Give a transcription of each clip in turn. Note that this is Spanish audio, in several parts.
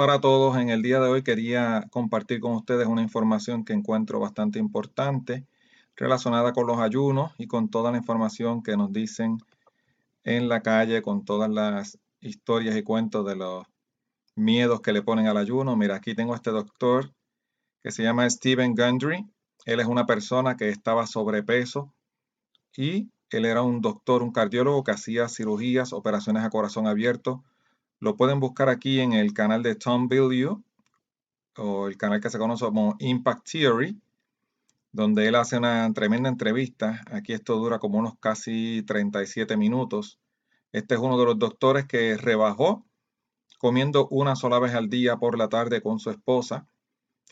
para todos. En el día de hoy quería compartir con ustedes una información que encuentro bastante importante relacionada con los ayunos y con toda la información que nos dicen en la calle, con todas las historias y cuentos de los miedos que le ponen al ayuno. Mira, aquí tengo este doctor que se llama Stephen Gundry. Él es una persona que estaba sobrepeso y él era un doctor, un cardiólogo que hacía cirugías, operaciones a corazón abierto lo pueden buscar aquí en el canal de Tom Bilyeu o el canal que se conoce como Impact Theory, donde él hace una tremenda entrevista. Aquí esto dura como unos casi 37 minutos. Este es uno de los doctores que rebajó comiendo una sola vez al día por la tarde con su esposa.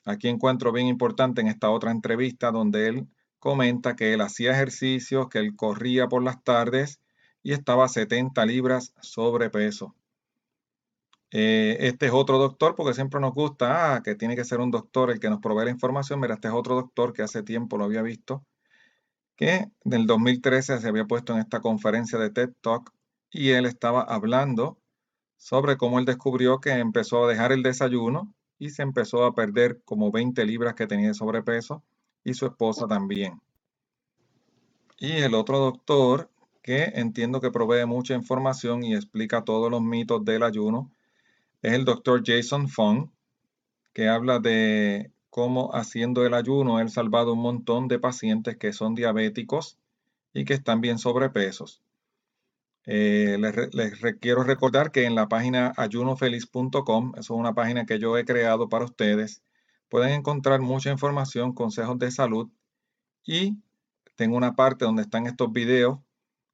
Aquí encuentro bien importante en esta otra entrevista donde él comenta que él hacía ejercicios, que él corría por las tardes y estaba 70 libras sobrepeso. Eh, este es otro doctor, porque siempre nos gusta, ah, que tiene que ser un doctor el que nos provee la información. Mira, este es otro doctor que hace tiempo lo había visto, que en el 2013 se había puesto en esta conferencia de TED Talk y él estaba hablando sobre cómo él descubrió que empezó a dejar el desayuno y se empezó a perder como 20 libras que tenía de sobrepeso y su esposa también. Y el otro doctor que entiendo que provee mucha información y explica todos los mitos del ayuno es el doctor Jason Fong, que habla de cómo haciendo el ayuno él salvado un montón de pacientes que son diabéticos y que están bien sobrepesos. Eh, les, les, quiero recordar que en la página ayunofeliz.com, eso es una página que yo he creado para ustedes, pueden encontrar mucha información, consejos de salud y tengo una parte donde están estos videos.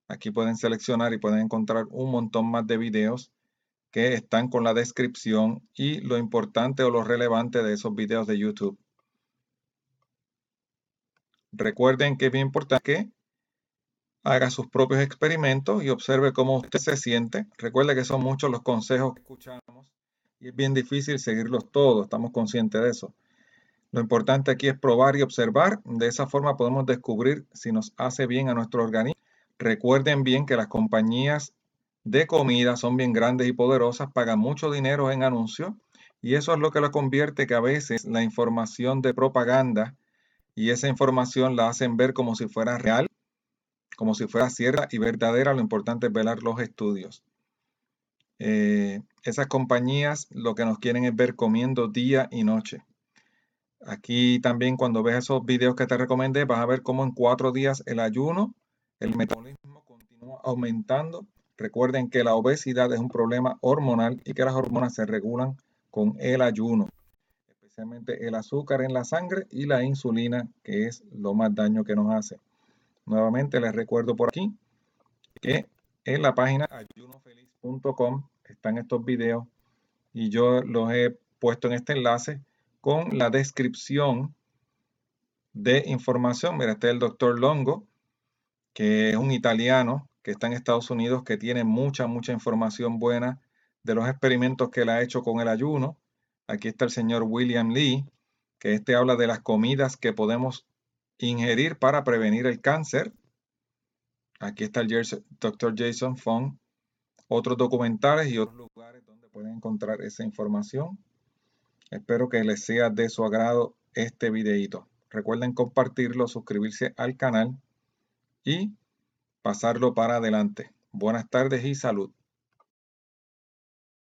Aquí pueden seleccionar y pueden encontrar un montón más de videos que están con la descripción y lo importante o lo relevante de esos videos de YouTube. Recuerden que es bien importante que haga sus propios experimentos y observe cómo usted se siente. Recuerde que son muchos los consejos que escuchamos y es bien difícil seguirlos todos, estamos conscientes de eso. Lo importante aquí es probar y observar. De esa forma podemos descubrir si nos hace bien a nuestro organismo. Recuerden bien que las compañías de comida, son bien grandes y poderosas, pagan mucho dinero en anuncios y eso es lo que lo convierte que a veces la información de propaganda y esa información la hacen ver como si fuera real, como si fuera cierta y verdadera. Lo importante es velar los estudios. Eh, esas compañías lo que nos quieren es ver comiendo día y noche. Aquí también cuando ves esos videos que te recomendé, vas a ver cómo en cuatro días el ayuno, el metabolismo continúa aumentando Recuerden que la obesidad es un problema hormonal y que las hormonas se regulan con el ayuno, especialmente el azúcar en la sangre y la insulina, que es lo más daño que nos hace. Nuevamente les recuerdo por aquí que en la página ayunofeliz.com están estos videos y yo los he puesto en este enlace con la descripción de información. Mira, este es el doctor Longo, que es un italiano que está en Estados Unidos, que tiene mucha, mucha información buena de los experimentos que él ha hecho con el ayuno. Aquí está el señor William Lee, que este habla de las comidas que podemos ingerir para prevenir el cáncer. Aquí está el doctor Jason Fong, otros documentales y otros lugares donde pueden encontrar esa información. Espero que les sea de su agrado este videito. Recuerden compartirlo, suscribirse al canal y pasarlo para adelante. Buenas tardes y salud.